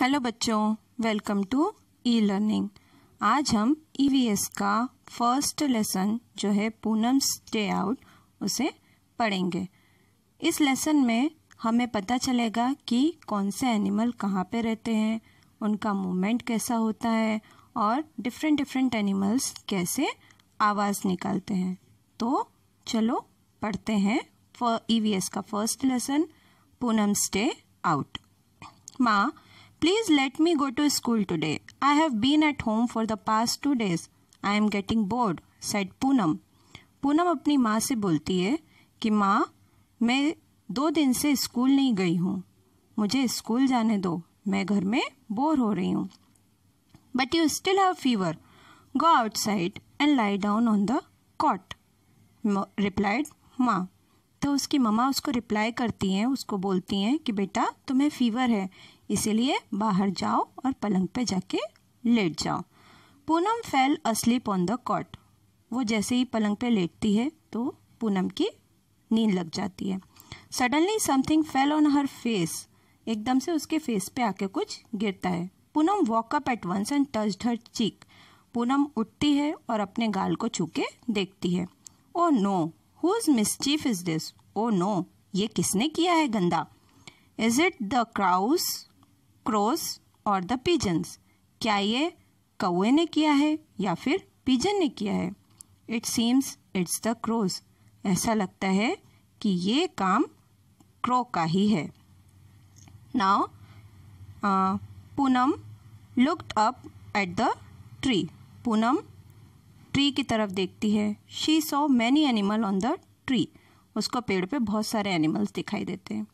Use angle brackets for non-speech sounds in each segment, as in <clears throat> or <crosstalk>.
Hello बच्चों welcome to E learning आज हम ई e का फर्स्ट लेसन जो है पूनम स्टे आउट उसे पढ़ेंगे इस लेसन में हमें पता चलेगा कि कौन से एनिमल कहाँ पे रहते हैं उनका मूवमेंट कैसा होता है और डिफरेंट डिफरेंट एनिमल्स कैसे आवाज़ निकालते हैं तो चलो पढ़ते हैं ई वी एस का first lesson Poonam stay out माँ please let me go to school today I have been at home for the past two days I am getting bored said Poonam Poonam अपनी माँ से बोलती है कि माँ मैं दो दिन से स्कूल नहीं गई हूँ मुझे स्कूल जाने दो मैं घर में बोर हो रही हूँ but you still have fever go outside and lie down on the cot replied माँ तो उसकी मम्मा उसको रिप्लाई करती हैं उसको बोलती हैं कि बेटा तुम्हें फीवर है इसीलिए बाहर जाओ और पलंग पे जाके लेट जाओ Poonam fell asleep on the cot वो जैसे ही पलंग पे लेटती है तो पूनम की नींद लग जाती है suddenly something fell on her face एकदम से उसके फेस पे आके कुछ गिरता है Poonam woke up at once and touch her cheek Poonam उठती है और अपने गाल को छू के देखती है oh no whose mischief is this oh no ये किसने किया है गंदा is it the crows crows और द पिजन्स क्या ये कौए ने किया है या फिर पिजन ने किया है it seems it's the crows ऐसा लगता है कि ये काम क्रो का ही है now Poonam looked up at the tree Poonam tree की तरफ देखती है she saw many animal on the tree उसको पेड़ पे बहुत सारे एनिमल्स दिखाई देते हैं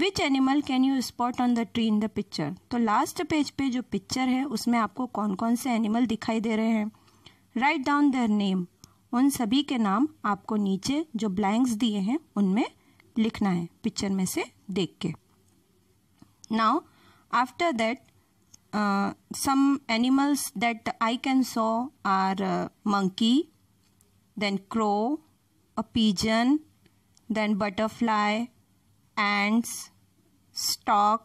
which animal can you spot on the tree in the picture तो लास्ट पेज पे जो पिक्चर है उसमें आपको कौन कौन से एनिमल दिखाई दे रहे हैं राइट डाउन देयर नेम उन सभी के नाम आपको नीचे जो ब्लैंक्स दिए हैं उनमें लिखना है पिक्चर में से देख के now after that some animals that I can saw are monkey then crow a pigeon then butterfly ants stock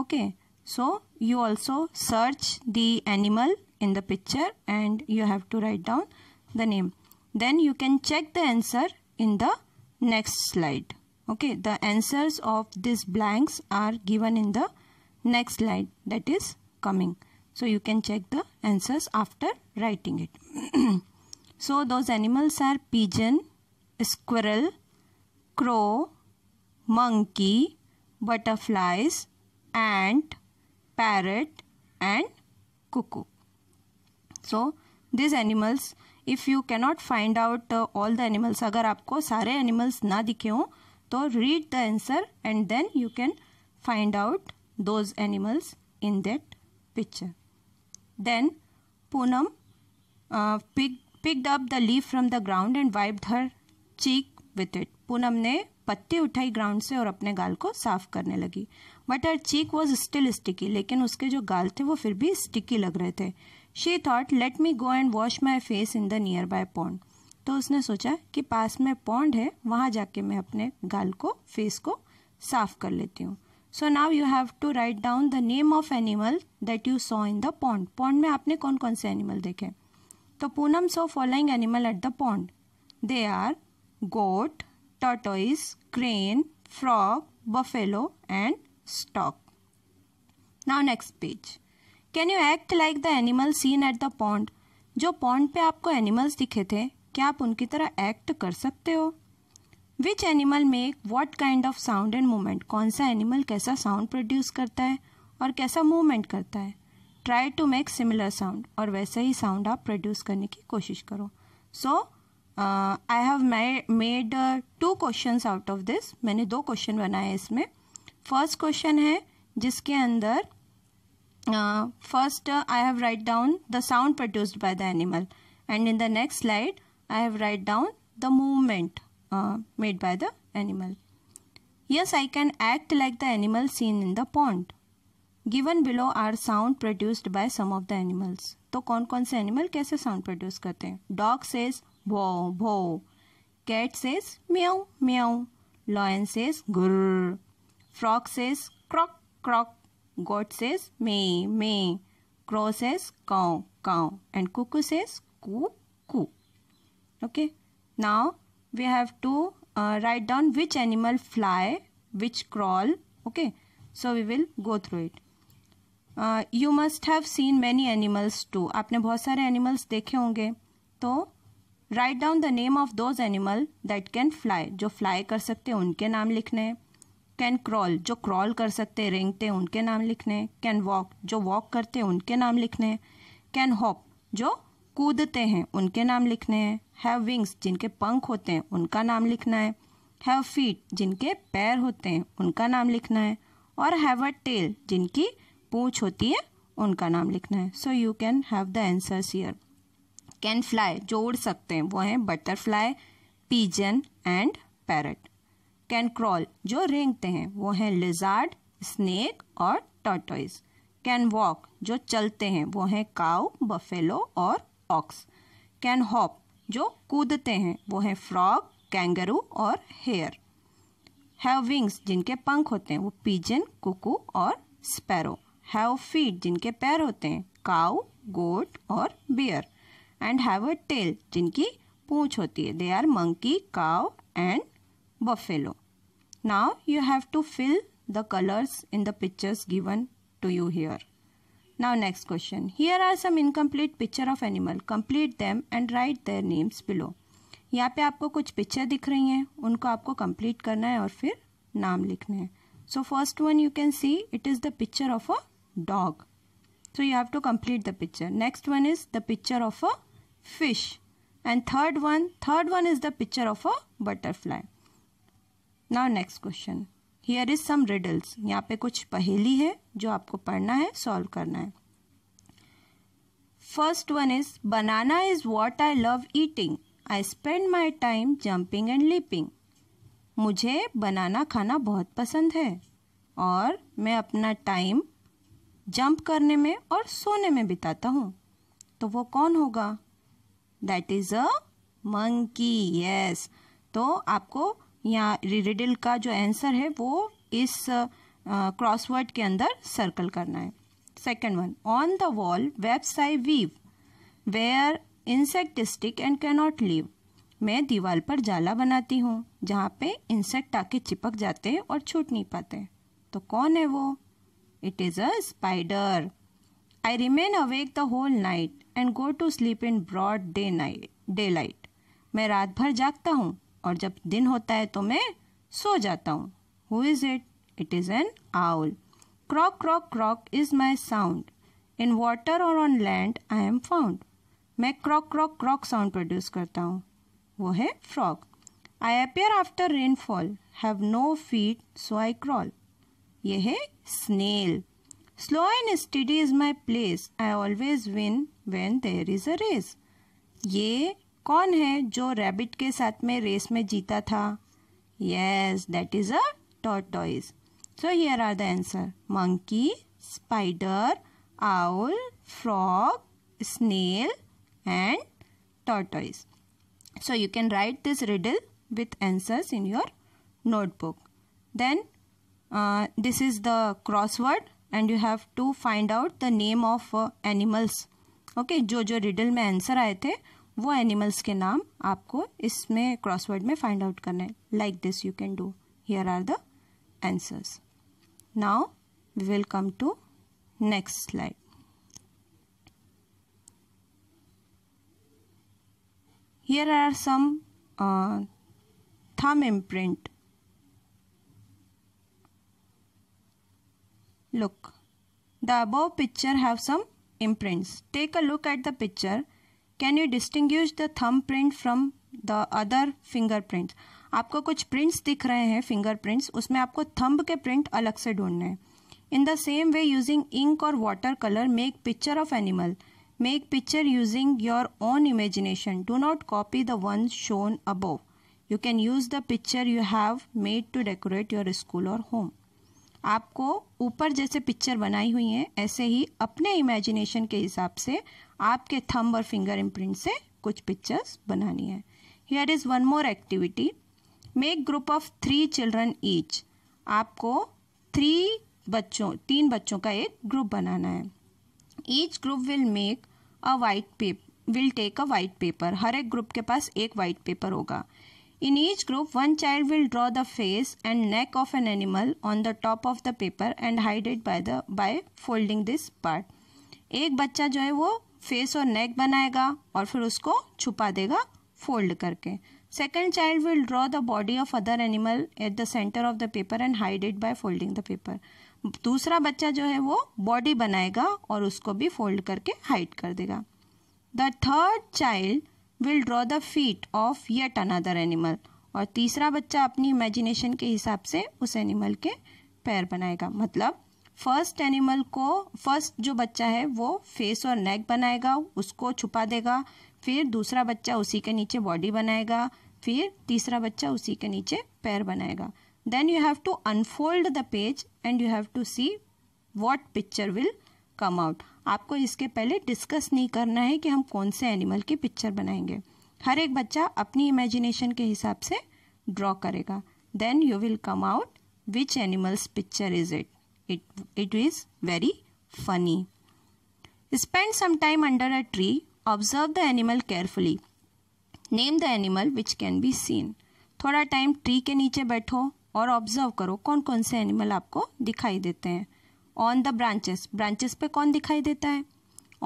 okay so you also search the animal in the picture and you have to write down the name then you can check the answer in the next slide okay the answers of these blanks are given in the next slide that is coming so you can check the answers after writing it <clears throat> so those animals are pigeon squirrel crow monkey butterflies, ant, parrot and cuckoo. So these animals if you cannot find out uh, all the animals agar aapko sare animals na dikhe ho to read the answer and then you can find out those animals in that picture. Then Poonam uh, pick, picked up the leaf from the ground and wiped her cheek with it. Poonam ne पत्ते उठाई ground से और अपने गाल को साफ करने लगी but her cheek was still sticky लेकिन उसके जो गाल थे वो फिर भी स्टिकी लग रहे थे she thought let me go and wash my face in the nearby pond तो उसने सोचा कि पास में पॉन्ड है वहाँ जाके मैं अपने गाल को फेस को साफ कर लेती हूँ so now you have to write down the name of animal that you saw in the pond pond में आपने कौन कौन से एनिमल देखे तो Poonam saw following animal at the pond they are goat tortoise, crane, frog, buffalo and stock. Now next page. Can you act like the animal seen at the pond? जो pond पे आपको एनिमल्स दिखे थे क्या आप उनकी तरह एक्ट कर सकते हो which animal make what kind of sound and movement कौन सा एनिमल कैसा साउंड प्रोड्यूस करता है और कैसा मूवमेंट करता है try to make similar sound और वैसे ही साउंड आप प्रोड्यूस करने की कोशिश करो so so, I have made two question out of this मैंने दो क्वेश्चन बनाए इसमें फर्स्ट क्वेश्चन है जिसके अंदर first I have write down the sound produced by the animal and in the next slide I have write down the movement made by the animal yes I can act like the animal seen in the pond given below are sound produced by some of the animals तो कौन कौन से animal कैसे sound produce करते हैं dog says bo bo Cat says meow, meow. Lion says grrr. Frog says croak, croak. Goat says me, me. Crow says cow, cow. And cuckoo says coo, coo. Okay. Now we have to uh, write down which animal fly, which crawl. Okay. So we will go through it. You must have seen many animals too आपने बहुत सारे animals देखे होंगे तो write down the name of those animal that can fly जो fly कर सकते हैं उनके नाम लिखने हैं कैन क्रॉल जो क्रॉल कर सकते हैं रेंगते हैं उनके नाम लिखने हैं कैन वॉक जो वॉक करते हैं उनके नाम लिखने हैं कैन हॉप जो कूदते हैं उनके नाम लिखने हैं हैव विंग्स जिनके पंख होते हैं उनका नाम लिखना है हैव फीट जिनके पैर होते हैं उनका नाम लिखना है और हैव अ टेल जिनकी पूँछ होती है उनका नाम लिखना है so you can have the answers here can fly जो उड़ सकते हैं वो हैं butterfly pigeon and parrot can crawl जो रेंगते हैं वो हैं लिजार्ड स्नेक और टर्टोइज कैन वॉक जो चलते हैं वो हैं काउ बफेलो और ऑक्स कैन हॉप जो कूदते हैं वो हैं फ्रॉग कैंगरू और हेयर हैव विंग्स जिनके पंख होते हैं वो पीजन कुकू और स्पैरो हैव फीट जिनके पैर होते हैं काउ गोट और bear and have a tail जिनकी पूछ होती है they are monkey cow and buffalo now you have to fill the colours in the pictures given to you here now next question here are some incomplete picture of animal complete them and write their names below यहाँ पे आपको कुछ picture दिख रही हैं उनको आपको complete करना है और फिर नाम लिखने हैं so first one you can see it is the picture of a dog so you have to complete the picture next one is the picture of a fish and third one third one is the picture of a butterfly now next question here is some riddles यहाँ पे कुछ पहेली है जो आपको पढ़ना है solve करना है first one is banana is what I love eating I spend my time jumping and leaping मुझे बनाना खाना बहुत पसंद है और मैं अपना टाइम जंप करने में और सोने में बिताता हूँ तो वो कौन होगा that is a monkey yes तो आपको यहाँ रिडिल का जो आंसर है वो इस क्रॉसवर्ड uh, के अंदर सर्कल करना है second one on the wall I weave where insect stick and not leave मैं दीवार पर जाला बनाती हूँ जहाँ पे इंसेक्ट आके चिपक जाते हैं और छूट नहीं पाते तो कौन है वो it is a spider I remain awake the whole night and go to sleep in broad day night daylight मैं रात भर जागता हूँ और जब दिन होता है तो मैं सो जाता हूँ who is it it is an owl croak croak croak is my sound in water और on land I am found मैं क्रॉक क्रॉक क्रॉक साउंड प्रोड्यूस करता हूँ वो है frog I appear after rainfall have no feet so I crawl यह है snail Slow and steady is my place. I always win when there is a race. ये कौन है जो रैबिट के साथ में रेस में जीता था Yes, that is a tortoise. So here are the answer. Monkey, spider, owl, frog, snail and tortoise. So you can write this riddle with answers in your notebook. Then uh, this is the crossword and you have to find out the name of animals okay जो जो riddle में answer आए थे वो animals के नाम आपको इसमें क्रॉसवर्ड में फाइंड आउट करना है like this you can do here are the answers now we will come to next slide here are some uh, thumb imprint Look, the above picture have some imprints. Take a look at the picture. Can you distinguish the thumbprint from the other fingerprint? आपको कुछ prints दिख रहे हैं fingerprints उसमें आपको thumb के print अलग से ढूंढने हैं in the same way using ink और water colour make picture of animal make picture using your own imagination do not copy the one shown above you can use the picture you have made to decorate your school और home आपको ऊपर जैसे picture बनाई हुई हैं ऐसे ही अपने imagination के हिसाब से आपके थंब और फिंगर इम्प्रिंट से कुछ पिक्चर्स बनानी है here is one more activity make group of three children each आपको थ्री बच्चों तीन बच्चों का एक ग्रुप बनाना है each group will make a white paper will take a white paper हर एक ग्रुप के पास एक वाइट पेपर होगा in each group one child will draw the face and neck of an animal on the top of the paper and hide it by the by folding this part. एक बच्चा जो है वो face और नेक बनाएगा और फिर उसको छुपा देगा फोल्ड करके second child will draw the body of other animal at the centre of the paper and hide it by folding the paper दूसरा बच्चा जो है वो बॉडी बनाएगा और उसको भी फोल्ड करके हाइड कर देगा the third child will draw the feet of yet another animal और तीसरा बच्चा अपनी इमेजिनेशन के हिसाब से उस एनिमल के पैर बनाएगा मतलब फर्स्ट एनिमल को फर्स्ट जो बच्चा है वो फेस और नेक बनाएगा उसको छुपा देगा फिर दूसरा बच्चा उसी के नीचे बॉडी बनाएगा फिर तीसरा बच्चा उसी के नीचे पैर बनाएगा then you have to unfold the page and you have to see what picture will come out आपको इसके पहले डिस्कस नहीं करना है कि हम कौन से एनिमल की पिक्चर बनाएंगे हर एक बच्चा अपनी इमेजिनेशन के हिसाब से ड्रॉ करेगा then you will come out which animals picture is it it it is very funny spend some time under a tree observe the animal carefully name the animal which can be seen थोड़ा time tree के नीचे बैठो और observe करो कौन कौन से animal आपको दिखाई देते हैं ऑन द ब्रांचेस ब्रांचेस पे कौन दिखाई देता है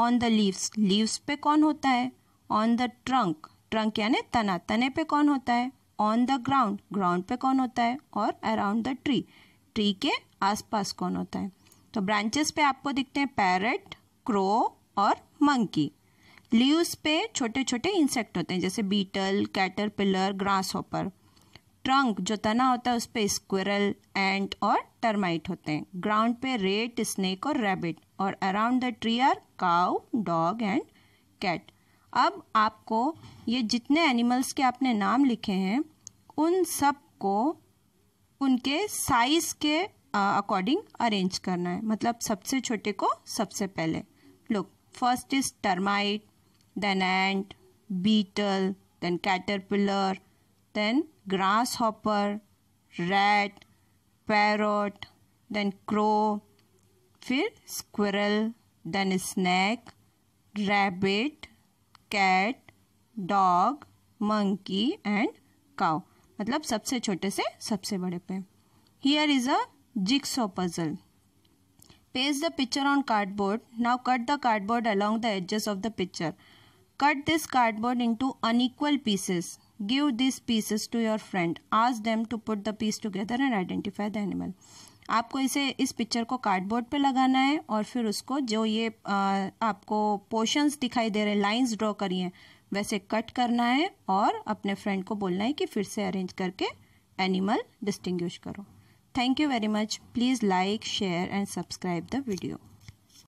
ऑन द लीव्स लीव्स पे कौन होता है ऑन द ट्रंक ट्रंक यानी तना तने पे कौन होता है ऑन द ग्राउंड ग्राउंड पे कौन होता है और अराउंड द ट्री ट्री के आसपास कौन होता है तो ब्रांचेस पे आपको दिखते हैं पैरट क्रो और मंकी लीव्स पे छोटे छोटे इंसेक्ट होते हैं जैसे beetle caterpillar grasshopper trunk जो तना होता है उस पर स्क्विरल एंट और टर्माइट होते हैं ग्राउंड पे रेट स्नेक और रैबिट और around the tree are cow dog and cat अब आपको ये जितने एनिमल्स के आपने नाम लिखे हैं उन सब को उनके साइज़ के अकॉर्डिंग अरेंज करना है मतलब सबसे छोटे को सबसे पहले look first is termite then ant beetle then caterpillar then grasshopper, rat, parrot, then crow, फिर squirrel, then snake, rabbit, cat, dog, monkey and cow. मतलब सबसे छोटे से सबसे बड़े पे here is a jigsaw puzzle paste the picture on cardboard now cut the cardboard along the edges of the picture cut this cardboard into unequal pieces give these pieces to your friend ask them to put the piece together and identify the animal आपको इसे इस picture को cardboard पे लगाना है और फिर उसको जो ये आ, आपको पोर्शंस दिखाई दे रहे हैं लाइंस ड्रॉ करिए वैसे कट करना है और अपने फ्रेंड को बोलना है कि फिर से अरेंज करके एनिमल डिस्टिंग्विश करो thank you very much please like share and subscribe the video